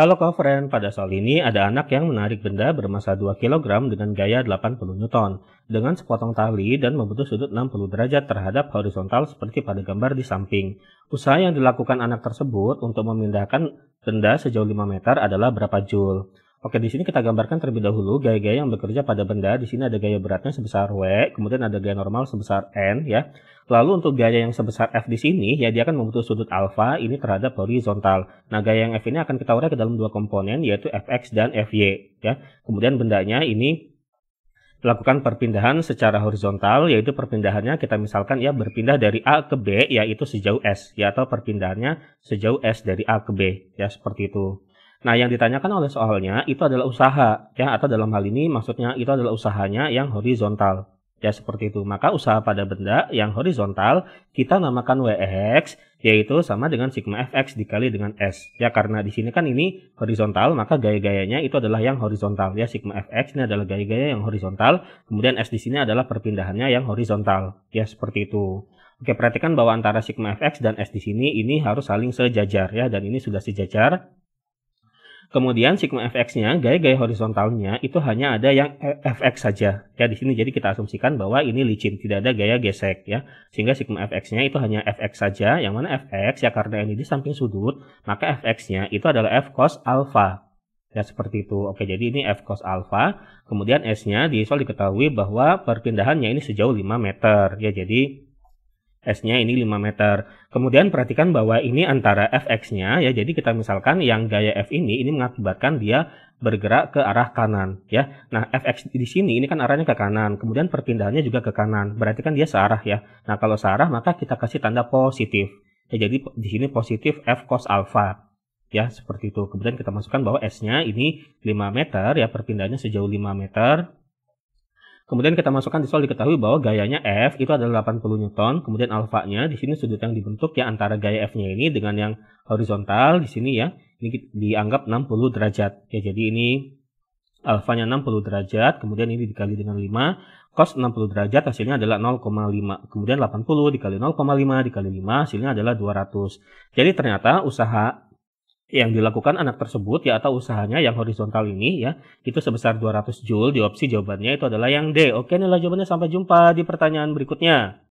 Halo Kofren, pada soal ini ada anak yang menarik benda bermassa 2 kg dengan gaya 80 Newton dengan sepotong tali dan membentuk sudut 60 derajat terhadap horizontal seperti pada gambar di samping. Usaha yang dilakukan anak tersebut untuk memindahkan benda sejauh 5 meter adalah berapa Joule? Oke, di sini kita gambarkan terlebih dahulu gaya-gaya yang bekerja pada benda. Di sini ada gaya beratnya sebesar W, kemudian ada gaya normal sebesar N ya. Lalu untuk gaya yang sebesar F di sini, ya dia akan membentuk sudut alfa ini terhadap horizontal. Nah, gaya yang F ini akan kita urai ke dalam dua komponen yaitu Fx dan Fy ya. Kemudian bendanya ini lakukan perpindahan secara horizontal yaitu perpindahannya kita misalkan ya berpindah dari A ke B yaitu sejauh S ya atau perpindahannya sejauh S dari A ke B ya seperti itu. Nah, yang ditanyakan oleh soalnya itu adalah usaha, ya, atau dalam hal ini maksudnya itu adalah usahanya yang horizontal. Ya, seperti itu. Maka usaha pada benda yang horizontal kita namakan WX, yaitu sama dengan sigma FX dikali dengan S. Ya, karena di sini kan ini horizontal, maka gaya-gayanya itu adalah yang horizontal. Ya, sigma FX ini adalah gaya-gaya yang horizontal, kemudian S di sini adalah perpindahannya yang horizontal. Ya, seperti itu. Oke, perhatikan bahwa antara sigma fx dan s di sini ini harus saling sejajar ya dan ini sudah sejajar Kemudian sigma fx-nya, gaya-gaya horizontalnya itu hanya ada yang fx saja. Ya di sini jadi kita asumsikan bahwa ini licin, tidak ada gaya gesek ya. Sehingga sigma fx-nya itu hanya fx saja, yang mana fx ya karena ini di samping sudut, maka fx-nya itu adalah f cos alpha. Ya seperti itu. Oke, jadi ini f cos alpha. Kemudian s-nya di soal diketahui bahwa perpindahannya ini sejauh 5 meter. Ya jadi S-nya ini 5 meter. Kemudian perhatikan bahwa ini antara fx-nya ya. Jadi kita misalkan yang gaya f ini ini mengakibatkan dia bergerak ke arah kanan ya. Nah, fx di sini ini kan arahnya ke kanan. Kemudian perpindahannya juga ke kanan. Berarti kan dia searah ya. Nah, kalau searah maka kita kasih tanda positif. Ya, jadi di sini positif f cos alpha. Ya, seperti itu. Kemudian kita masukkan bahwa S-nya ini 5 meter ya, perpindahannya sejauh 5 meter. Kemudian kita masukkan di soal diketahui bahwa gayanya F itu adalah 80 Newton. Kemudian alfanya di sini sudut yang dibentuk ya antara gaya F-nya ini dengan yang horizontal di sini ya. Ini dianggap 60 derajat. Ya jadi ini alfanya 60 derajat. Kemudian ini dikali dengan 5. Cos 60 derajat hasilnya adalah 0,5. Kemudian 80 dikali 0,5 dikali 5 hasilnya adalah 200. Jadi ternyata usaha yang dilakukan anak tersebut ya atau usahanya yang horizontal ini ya itu sebesar 200 joule di opsi jawabannya itu adalah yang D. Oke nilai jawabannya sampai jumpa di pertanyaan berikutnya.